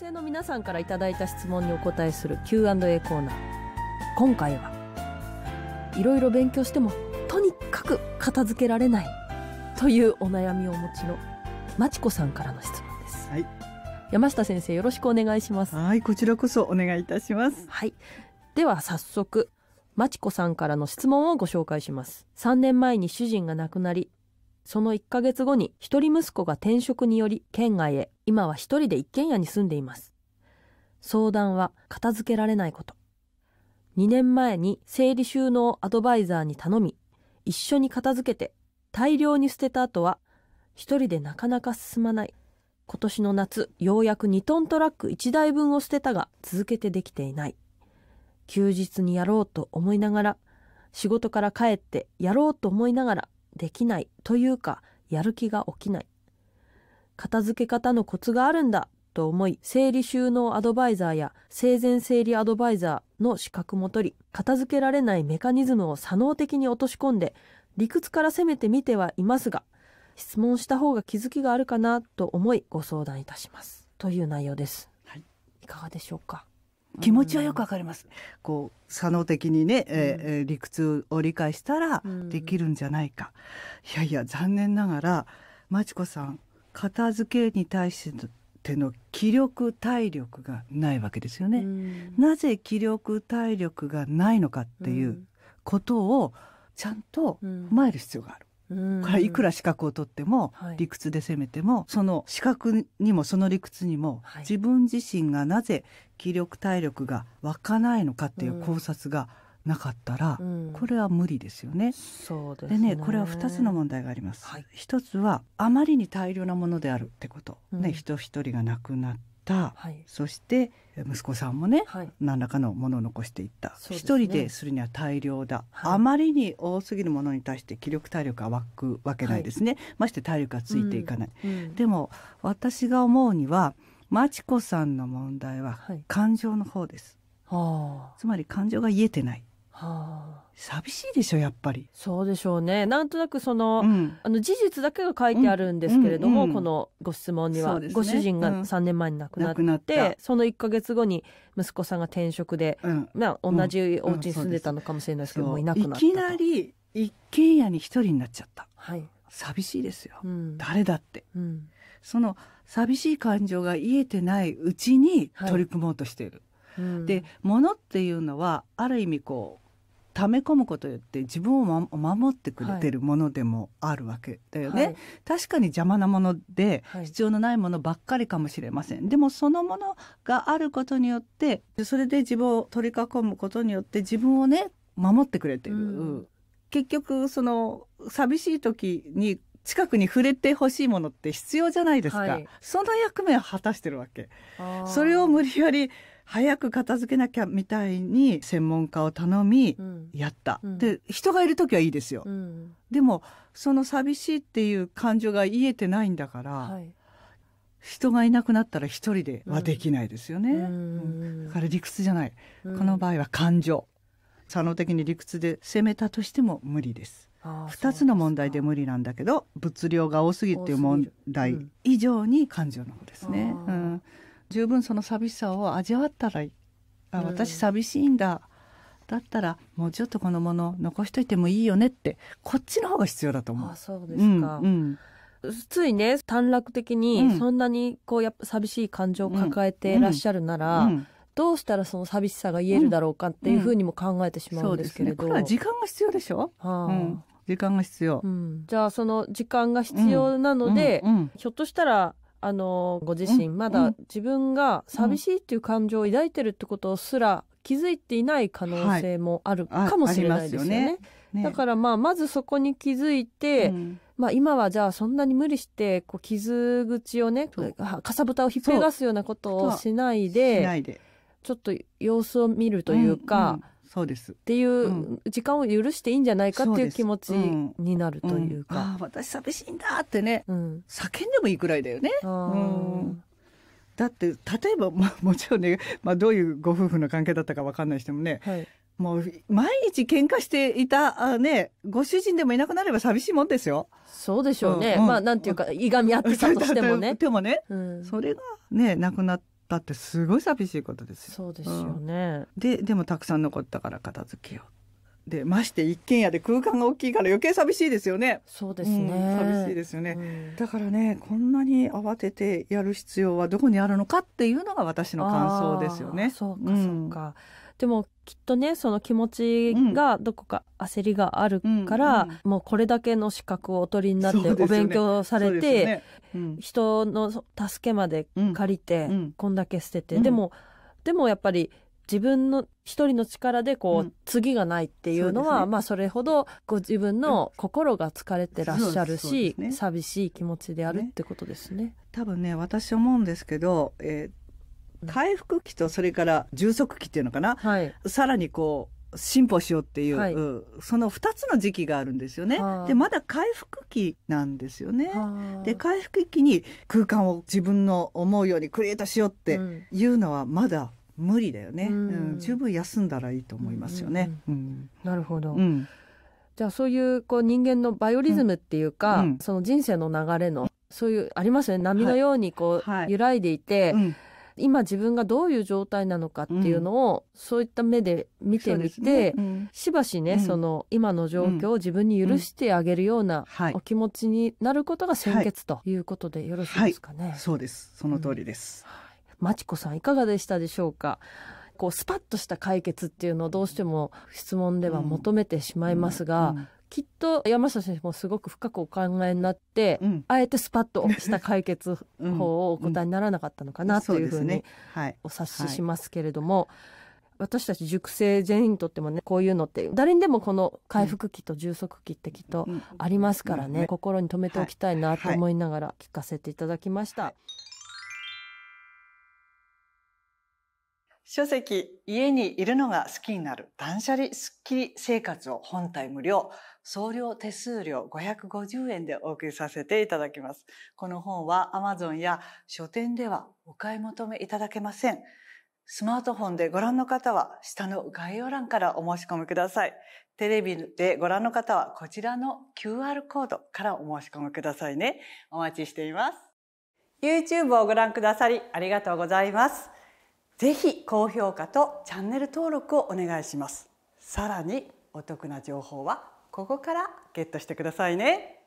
生の皆さんからいただいた質問にお答えする Q&A コーナー今回はいろいろ勉強してもとにかく片付けられないというお悩みをお持ちのまちこさんからの質問です、はい、山下先生よろしくお願いしますはいこちらこそお願いいたしますはいでは早速まちこさんからの質問をご紹介します3年前に主人が亡くなりその1ヶ月後に一人息子が転職により県外へ今は一人で一軒家に住んでいます。相談は片付けられないこと。2年前に整理収納アドバイザーに頼み、一緒に片付けて大量に捨てた後は、一人でなかなか進まない。今年の夏、ようやく2トントラック1台分を捨てたが、続けてできていない。休日にやろうと思いながら、仕事から帰ってやろうと思いながら、できないというか、やる気が起きない。片付け方のコツがあるんだと思い、整理収納アドバイザーや生前整理アドバイザーの資格も取り、片付けられないメカニズムを作能的に落とし込んで、理屈から攻めてみてはいますが、質問した方が気づきがあるかなと思いご相談いたします。という内容です。はい、いかがでしょうか気持ちはよくわかります。うん、こう作能的にね、えー、理屈を理解したらできるんじゃないか。うん、いやいや残念ながら真知子さん片付けに対しての気力体力がないわけですよね。なぜ気力体力がないのかっていうことをちゃんと踏まえる必要がある。これいくら資格を取っても理屈で攻めても、その資格にもその理屈にも自分自身がなぜ気力体力が湧かないのかっていう考察が、うんなかったら、これは無理ですよね。そうですねでねこれは2つの問題があります。はい、1つはあまりに大量なものであるってこと、ね、人一人が亡くなった、はい、そして息子さんもね、はい、何らかのものを残していった、ね、一人でするには大量だ、はい、あまりに多すぎるものに対して気力体力が湧くわけないですね、はい、まして体力がついていかない、うんうん、でも私が思うにはマチコさんの問題は感情の方です、つまり感情が癒えてないはあ、寂しいでしょやっぱりそうでしょうねなんとなくそのうん、あの事実だけが書いてあるんですけれども、うんうん、このご質問には、ね、ご主人が3年前に亡くなって、その1か月後に息子さんが転職で、まあ、同じお家に住んでたのかもしれないですけど、もいなくなったいきなり一軒家に一人になっちゃった、はい、寂しいですよ、誰だって、うん、その寂しい感情が癒えてないうちに取り組もうとしている、はいで物っていうのはある意味こう溜め込むことによって自分を守ってくれてるものでもあるわけだよね、はい、確かに邪魔なもので必要のないものばっかりかもしれません、はい、でもそのものがあることによってそれで自分を取り囲むことによって自分をね守ってくれてる、うん、結局その寂しい時に近くに触れてほしいものって必要じゃないですか、はい、その役目を果たしてるわけそれを無理やり早く片付けなきゃみたいに専門家を頼みやった、うん、で人がいる時はいいですよ、うん、でもその寂しいっていう感情が癒えてないんだから、はい、人がいなくなったら一人ではできないですよね、うん、だから理屈じゃない、この場合は感情佐野的に理屈で責めたとしても無理です二つの問題で無理なんだけど物量が多すぎっていう問題以上に感情の方ですね。うん十分その寂しさを味わったらあ私寂しいんだ、だったらもうちょっとこのもの残しといてもいいよねってこっちの方が必要だと思う。あそうですか、うんうんついね短絡的にそんなにこうやっぱ寂しい感情を抱えてらっしゃるなら、うんうんどうしたらその寂しさが言えるだろうかっていうふうにも考えてしまうんですけれど、ね、これは時間が必要でしょ、はあ時間が必要、じゃあその時間が必要なので、ひょっとしたらあのご自身まだ自分が寂しいっていう感情を抱いてるってことすら気づいていない可能性もあるかもしれないですよね。だからまあまずそこに気づいて、うん、まあ、今はじゃあそんなに無理してこう傷口をねかさぶたをひっぺがすようなことをしないでちょっと様子を見るというか。うんうんそうですっていう時間を許していいんじゃないかっていう気持ちになるというか、うんうんう私寂しいんだってね、叫んでもいいくらいだよね。だって例えば、まあ、もちろんね、まあ、どういうご夫婦の関係だったか分かんない人もね、はい、もう毎日喧嘩していたあ、ね、ご主人でもいなくなれば寂しいもんですよ。そうでしょうね、うんまあなんていうかいがみ合ってたとしてもね。でもね、それがねなくなっったってすごい寂しいことですよ。そうですよね、うん、ででもたくさん残ったから片付けようでまして一軒家で空間が大きいから余計寂しいですよね。そうですね。うん、寂しいですよね、うん、だからねこんなに慌ててやる必要はどこにあるのかっていうのが私の感想ですよね。そうかそうか。うん、でもきっとねその気持ちがどこか焦りがあるから、うんうんうん、もうこれだけの資格をお取りになってお勉強されて、ねねうん、人の助けまで借りて、こんだけ捨てて、でもでもやっぱり自分の一人の力でこう、うん、次がないっていうのは、ね、まあそれほどご自分の心が疲れてらっしゃるし、ね、寂しい気持ちであるってことですね。ね多分ね私思うんですけど、えー、回復期とそれから充足期っていうのかな、はい、さらにこう進歩しようっていう、はい、その二つの時期があるんですよね。でまだ回復期なんですよね。で回復期に空間を自分の思うようにクリエイトしようっていうのはまだ無理だよね、うん十分休んだらいいと思いますよね。なるほど、うんじゃあそういうこう人間のバイオリズムっていうか、うんその人生の流れのそういうありますよね波のようにこう、揺らいでいて、はいうん、今自分がどういう状態なのかっていうのを、そういった目で見てみて、ね、しばしね、その今の状況を自分に許してあげるようなお気持ちになることが先決ということでよろしいですかね。はい、そうですその通りです、マチコさんいかがでしたでしょうかこうスパッとした解決っていうのをどうしても質問では求めてしまいますが、うんうん、きっと山下先生もすごく深くお考えになって、うん、あえてスパッとした解決法をお答えにならなかったのかなというふうにお察ししますけれども。私たち熟成全員にとってもねこういうのって誰にでもこの回復期と充足期ってきっとありますからね、心に留めておきたいなと思いながら聞かせていただきました。はいはい書籍、家にいるのが好きになる断捨離スッキリ生活を本体無料、送料手数料550円でお送りさせていただきます。この本は Amazon や書店ではお買い求めいただけません。スマートフォンでご覧の方は下の概要欄からお申し込みください。テレビでご覧の方はこちらの QR コードからお申し込みくださいね。お待ちしています。YouTube をご覧くださりありがとうございます。ぜひ高評価とチャンネル登録をお願いしますさらにお得な情報はここからゲットしてくださいね